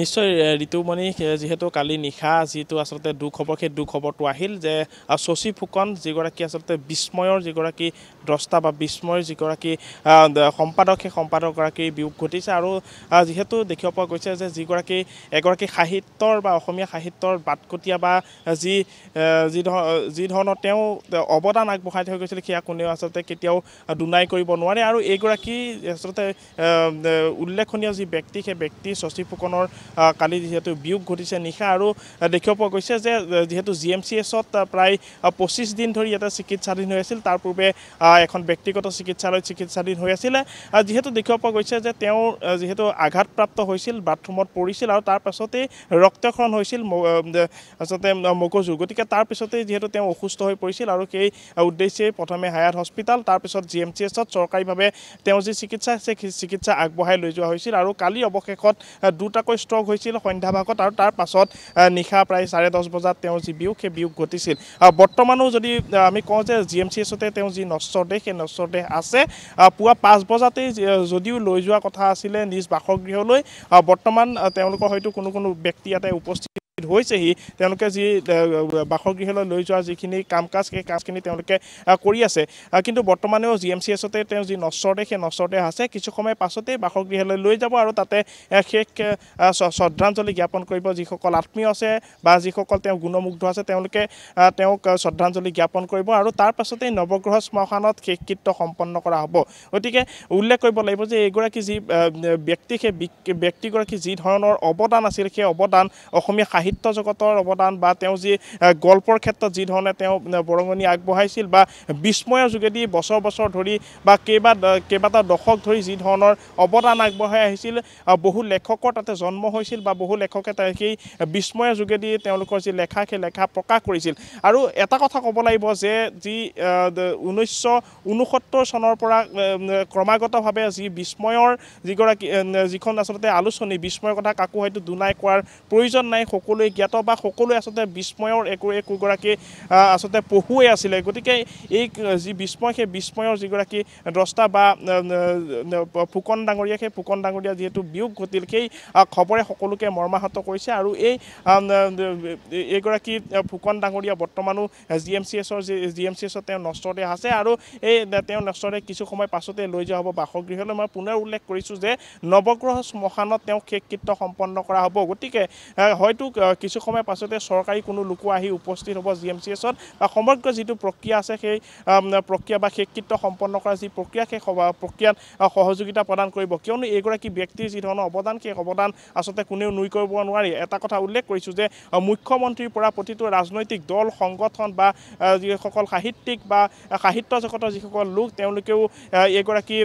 নিশ্চয় ঋতুমণি যিহেতু কালি নিশা যিটো আচলতে দুখবৰ সেই দুখবৰটো আহিল যে শশী ফুকন যিগৰাকী আচলতে বিস্ময়ৰ যিগৰাকী দ্ৰষ্টা বা বিস্ময়ৰ যিগৰাকী সম্পাদক সেই সম্পাদকগৰাকীৰ বিয়োগ ঘটিছে আৰু যিহেতু দেখিব পোৱা গৈছে যে যিগৰাকী এগৰাকী সাহিত্যৰ বা অসমীয়া সাহিত্যৰ বাটকটীয়া বা যি যি ধৰ যি ধৰণৰ তেওঁ অৱদান আগবঢ়াই থৈ গৈছিল সেয়া কোনেও আচলতে কেতিয়াও দুনাই কৰিব নোৱাৰে আৰু এইগৰাকী আচলতে উল্লেখনীয় যি ব্যক্তি সেই ব্যক্তি শশী ফুকনৰ কালি যিহেতু বিয়োগ ঘটিছে নিশা আৰু দেখিব পোৱা গৈছে যে যিহেতু জি এম চি এছত প্ৰায় পঁচিছ দিন ধৰি ইয়াতে চিকিৎসাধীন হৈ আছিল তাৰ পূৰ্বে এখন ব্যক্তিগত চিকিৎসালয় চিকিৎসাধীন হৈ আছিলে যিহেতু দেখিব পোৱা গৈছে যে তেওঁ যিহেতু আঘাতপ্ৰাপ্ত হৈছিল বাথৰুমত পৰিছিল আৰু তাৰ পাছতেই ৰক্তক্ষৰণ হৈছিল আচলতে মগজু গতিকে তাৰ পিছতেই যিহেতু তেওঁ অসুস্থ হৈ পৰিছিল আৰু সেই উদ্দেশ্যেই প্ৰথমে হায়াৰ হস্পিটেল তাৰপিছত জি এম চি এছত চৰকাৰীভাৱে তেওঁ যি চিকিৎসা আছে চিকিৎসা আগবঢ়াই লৈ যোৱা হৈছিল আৰু কালি অৱশেষত দুটাকৈ ষ্ট্ৰক হৈছিল সন্ধ্যাভাগত আৰু তাৰ পাছত নিশা প্ৰায় চাৰে দহ বজাত তেওঁৰ যি বিয়োগ সেই বিয়োগ ঘটিছিল বৰ্তমানো যদি আমি কওঁ যে জি এম চি এছতে তেওঁ যি নষ্ট ওচৰতে সেই নচৰতে আছে পুৱা পাঁচ বজাতেই যদিও লৈ যোৱা কথা আছিলে নিজ বাসগৃহলৈ বৰ্তমান তেওঁলোকৰ হয়তো কোনো কোনো ব্যক্তি ইয়াতে উপস্থিত উপস্থিত হৈছেহি তেওঁলোকে যি বাসগৃহলৈ লৈ যোৱা যিখিনি কাম কাজ সেই কাজখিনি তেওঁলোকে কৰি আছে কিন্তু বৰ্তমানেও জি এম চি এছতে তেওঁ যি নশ্বৰদেহ সেই নশ্বৰদেহ আছে কিছু সময় পাছতেই বাসগৃহলৈ লৈ যাব আৰু তাতে শেষ শ্ৰদ্ধাঞ্জলি জ্ঞাপন কৰিব যিসকল আত্মীয় আছে বা যিসকল তেওঁ গুণমুগ্ধ আছে তেওঁলোকে তেওঁক শ্ৰদ্ধাঞ্জলি জ্ঞাপন কৰিব আৰু তাৰ পাছতেই নৱগ্ৰহ শ্মশানত শেষকৃত্য সম্পন্ন কৰা হ'ব গতিকে উল্লেখ কৰিব লাগিব যে এইগৰাকী যি ব্যক্তি সেই ব্যক্তিগৰাকী যি ধৰণৰ অৱদান আছিল সেই অৱদান অসমীয়া সাহিত্য সাহিত্য জগতৰ অৱদান বা তেওঁ যি গল্পৰ ক্ষেত্ৰত যিধৰণে তেওঁ বৰঙণি আগবঢ়াইছিল বা বিস্ময়ৰ যোগেদি বছৰ বছৰ ধৰি বা কেইবা কেইবাটাও দশক ধৰি যি ধৰণৰ অৱদান আগবঢ়াই আহিছিল বহু লেখকৰ তাতে জন্ম হৈছিল বা বহু লেখকে সেই বিস্ময়ৰ যোগেদি তেওঁলোকৰ যি লেখা সেই লেখা প্ৰকাশ কৰিছিল আৰু এটা কথা ক'ব লাগিব যে যি ঊনৈছশ ঊনসত্তৰ চনৰ পৰা ক্ৰমাগতভাৱে যি বিস্ময়ৰ যিগৰাকী যিখন আচলতে আলোচনী বিস্ময়ৰ কথা কাকো হয়তো দুনাই কোৱাৰ প্ৰয়োজন নাই সকলোৱে সকলোৱে জ্ঞাত বা সকলোৱে আচলতে বিস্ময়ৰ একো একোগৰাকী আচলতে পহুৱে আছিলে গতিকে এই যি বিস্ময় সেই বিস্ময়ৰ যিগৰাকী দ্ৰষ্টা বা ফুকন ডাঙৰীয়া সেই ফুকন ডাঙৰীয়া যিহেতু বিয়োগ ঘটিল সেই খবৰে সকলোকে মৰ্মাহত কৰিছে আৰু এই এইগৰাকী ফুকন ডাঙৰীয়া বৰ্তমানো জি এম চি এছৰ জি এম চি এছত তেওঁ নষ্টদেহ আছে আৰু এই তেওঁ নষ্টদেহ কিছু সময় পাছতে লৈ যোৱা হ'ব বাসগৃহলৈ মই পুনৰ উল্লেখ কৰিছোঁ যে নৱগ্ৰহ শ্মশানত তেওঁ শেষকৃত্য সম্পন্ন কৰা হ'ব গতিকে হয়তো কিছু সময় পাছতে চৰকাৰী কোনো লোকো আহি উপস্থিত হ'ব জি এম চি এছত বা সমগ্ৰ যিটো প্ৰক্ৰিয়া আছে সেই প্ৰক্ৰিয়া বা শেষকৃত্য সম্পন্ন কৰা যি প্ৰক্ৰিয়া সেই প্ৰক্ৰিয়াত সহযোগিতা প্ৰদান কৰিব কিয়নো এইগৰাকী ব্যক্তিৰ যিধৰণৰ অৱদান সেই অৱদান আচলতে কোনেও নুই কৰিব নোৱাৰি এটা কথা উল্লেখ কৰিছোঁ যে মুখ্যমন্ত্ৰীৰ পৰা প্ৰতিটো ৰাজনৈতিক দল সংগঠন বা যিসকল সাহিত্যিক বা সাহিত্য জগতৰ যিসকল লোক তেওঁলোকেও এইগৰাকী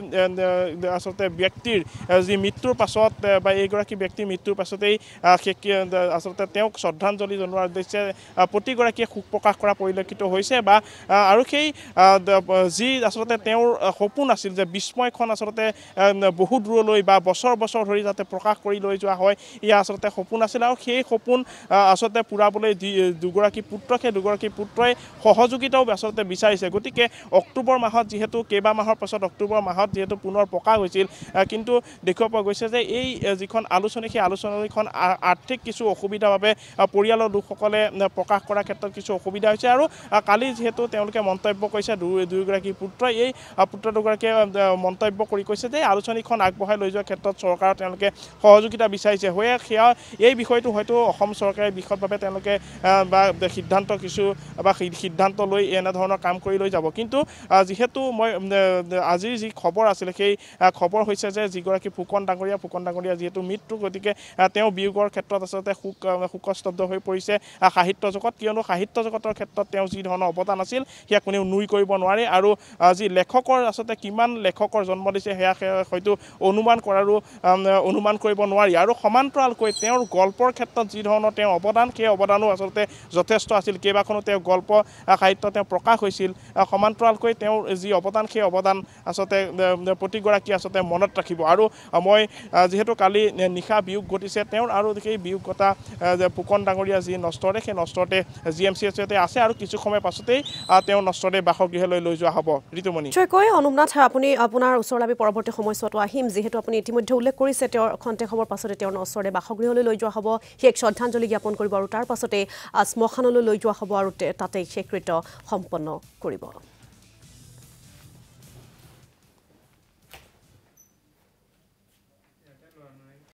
আচলতে ব্যক্তিৰ যি মৃত্যুৰ পাছত বা এইগৰাকী ব্যক্তিৰ মৃত্যুৰ পাছতেই আচলতে তেওঁক শ্ৰদ্ধাঞ্জলি জনোৱাৰ উদ্দেশ্যে প্ৰতিগৰাকীয়ে শোক প্ৰকাশ কৰা পৰিলক্ষিত হৈছে বা আৰু সেই যি আচলতে তেওঁৰ সপোন আছিল যে বিস্ময়খন আচলতে বহু দূৰলৈ বা বছৰ বছৰ ধৰি যাতে প্ৰকাশ কৰি লৈ যোৱা হয় ইয়াৰ আচলতে সপোন আছিল আৰু সেই সপোন আচলতে পূৰাবলৈ দুগৰাকী পুত্ৰ সেই দুগৰাকী পুত্ৰই সহযোগিতাও আচলতে বিচাৰিছে গতিকে অক্টোবৰ মাহত যিহেতু কেইবামাহৰ পাছত অক্টোবৰ মাহত যিহেতু পুনৰ প্ৰকাশ হৈছিল কিন্তু পোৱা গৈছে যে এই যিখন আলোচনী সেই আলোচনীখন আৰ্থিক কিছু অসুবিধা বাবে পৰিয়ালৰ লোকসকলে প্ৰকাশ কৰাৰ ক্ষেত্ৰত কিছু অসুবিধা হৈছে আৰু কালি যিহেতু তেওঁলোকে মন্তব্য কৰিছে দুয়োগৰাকী পুত্ৰই এই পুত্ৰ দুগৰাকীয়ে মন্তব্য কৰি কৈছে যে আলোচনীখন আগবঢ়াই লৈ যোৱাৰ ক্ষেত্ৰত চৰকাৰ তেওঁলোকে সহযোগিতা বিচাৰিছে হৈয়ে সেয়া এই বিষয়টো হয়তো অসম চৰকাৰে বিশদভাৱে তেওঁলোকে বা সিদ্ধান্ত কিছু বা সিদ্ধান্ত লৈ এনেধৰণৰ কাম কৰি লৈ যাব কিন্তু যিহেতু মই আজিৰ যি খবৰ আছিলে সেই খবৰ হৈছে যে যিগৰাকী ফুকন ডাঙৰীয়া ফুকন ডাঙৰীয়া যিহেতু মৃত্যু গতিকে তেওঁ বিয়োগৰ ক্ষেত্ৰত আচলতে সুখ বাবে শোকস্তব্ধ হৈ পৰিছে সাহিত্য জগত কিয়নো সাহিত্য জগতৰ ক্ষেত্ৰত তেওঁ যি ধৰণৰ অৱদান আছিল সেয়া কোনেও নুই কৰিব নোৱাৰে আৰু যি লেখকৰ আচলতে কিমান লেখকৰ জন্ম দিছে সেয়া হয়তো অনুমান কৰাৰো অনুমান কৰিব নোৱাৰি আৰু সমান্তৰালকৈ তেওঁৰ গল্পৰ ক্ষেত্ৰত যি ধৰণৰ তেওঁ অৱদান সেই অৱদানো আচলতে যথেষ্ট আছিল কেইবাখনো তেওঁ গল্প সাহিত্য তেওঁ প্ৰকাশ হৈছিল সমান্তৰালকৈ তেওঁৰ যি অৱদান সেই অৱদান আচলতে প্ৰতিগৰাকী আচলতে মনত ৰাখিব আৰু মই যিহেতু কালি নিশা বিয়োগ ঘটিছে তেওঁৰ আৰু সেই বিয়োগ ঘটা যে ফুকন ডাঙৰীয়া যি নষ্টৰে সেই নষ্টতে জি এম চি এছ আছে আৰু কিছু সময় পাছতেই তেওঁ নষ্টৰে বাসগৃহলৈ লৈ যোৱা হ'ব ঋতুমণি নিশ্চয়কৈ অনুমনাথ আপুনি আপোনাৰ ওচৰলৈ পৰৱৰ্তী সময়ছোৱাতো আহিম যিহেতু আপুনি ইতিমধ্যে উল্লেখ কৰিছে তেওঁৰ খন্তেক হ'বৰ পাছতে তেওঁৰ নষ্টৰে বাসগৃহলৈ লৈ যোৱা হ'ব সেই শ্ৰদ্ধাঞ্জলি জ্ঞাপন কৰিব আৰু তাৰ পাছতে শ্মশানলৈ লৈ যোৱা হ'ব আৰু তাতে শেষকৃত সম্পন্ন কৰিব